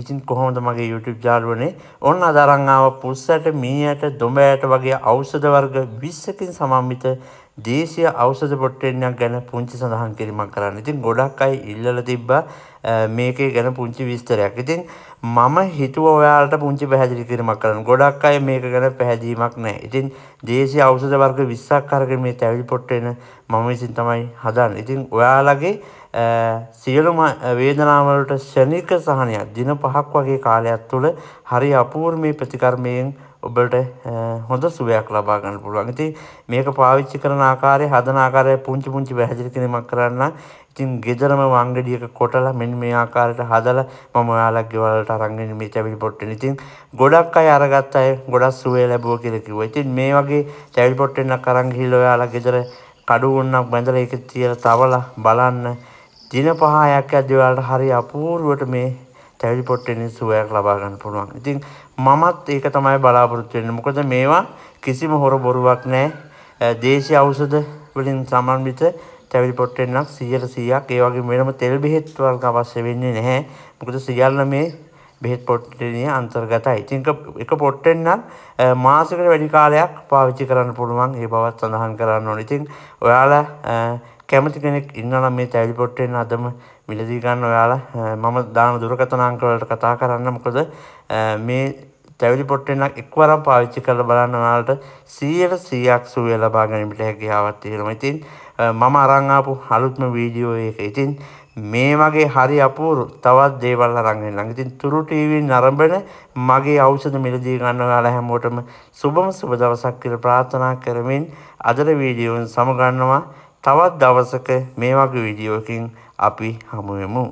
ඉතින් කොහොමද මගේ YouTube ජාලුවනේ ඔන්න අදරං ආව පුස්සට මීයට දොඹයට වගේ ඖෂධ වර්ග 20කින් සමන්විත දේශය අවසද පොට්ටෙන්යක් ගැන පුංචි සඳහන් කිරීමක් කරන්න ඉතින් ගොඩක් අයි ඉල්ලල තිබ්බා මේකේ ගැන පුංචි විස්තරයක් ඉතින් මම හිතුව ඔයාලට පුංචි පැහැදිලි කිරීමක් කරන්න ගොඩක් අය මේක ගැන පැහැදීමක් නෑ ඉතින් දේශය අවසද වර්ග විස්සක් කරගෙන මේ තැවිලි පොට්ටෙන මම විසින් තමයි හදන්න ඉතින් ඔයාලගේ සියලුම වේදනාවලට ෂණික සහනයක් දින පහක් වගේ කාලයක් තුළ හරි අපූර්මේ ප්‍රතිකර්මයෙන් ඔබට හොඳ සුවයක් ලබා ගන්න පුළුවන්. ඉතින් මේක පාවිච්චි කරන ආකාරය හදන ආකාරය පුංචි පුංචි වැහැදිලි කිරීමක් කරන්න. ඉතින් ගෙදරම වංගෙඩියක කොටලා මෙන්න මේ ආකාරයට හදලා මම ඔයාලා ගෙවලට අරන් එන්නේ මේ තැවිලි පොට්ටෙන්. ඉතින් ගොඩක් අය අරගත්ත අය ගොඩක් සුවය ලැබුවා කියලා කිව්වා. ඉතින් මේ වගේ තැවිලි පොට්ටෙන්ක් අරන් ගිහිල්ලා ඔයාලා ගෙදර කඩු වුණක් බැඳලා ඒක තියලා තවලා බලන්න දින පහයක් ඇද්දි ඔයාලට හරි අපූර්වට මේ තැවිලි පොට්ටෙනින් සුවයක් ලබාගන්න පුළුවන් ඉතින් මමත් ඒක තමයි බලාපොරොත්තුවෙන්න මොකද මේවා කිසිම හොර බොරුවක් නෑ දේශය අවසද වලින් සමන්විත තැවිලි පොට්ටෙන්න්නක් සියල සීයක් ඒවගේ වෙනම තෙල් බෙහෙත්වල් අවශ්‍ය වෙන්නේ නැහැ මොකද සියල්ල මේ බෙහෙත් පොට්ටනිය අන්තර්ගතයි ඉතිං එක පොට්ටෙන්න්නම් මාසකට වැඩි කාලයක් පාවිච්චි කරන්න පුළුවන් ඒ බවත් සඳහන් කරන්න ඕන ඉතින් ඔයාලා කැමති කෙනෙක් ඉන්නවා නම් මේ ටෙලිපොට් වෙන්න අදම මිලදී ගන්න ඔයාලා මම දාන දුරකථන අංක වලට කතා කරන්න මොකද මේ තැවිලිපොට් එකක් එක්වරම් පාවිච්චි කරලා බලන්න ඔයාලට 100ට 100ක් සුවය ලබා ගැනීමට හැකියාවක් තියෙනවා. ඉතින් මම අරන් ආපු අලුත්ම වීඩියෝ එක. ඉතින් මේ වගේ හරි අපූර්ව තවත් දේවල් අරන් එන්නම්. ඉතින් තුරු ටීවී නරඹන මගේ ඖෂධ මිලදී ගන්න ඔයාලා හැමෝටම සුබම සුබ දවසක් කියලා ප්‍රාර්ථනා කරමින් අදට වීඩියෝෙන් සමුගන්නවා. තවත් දවසක මේ වගේ වීඩියෝකින් අපි හමුවෙමු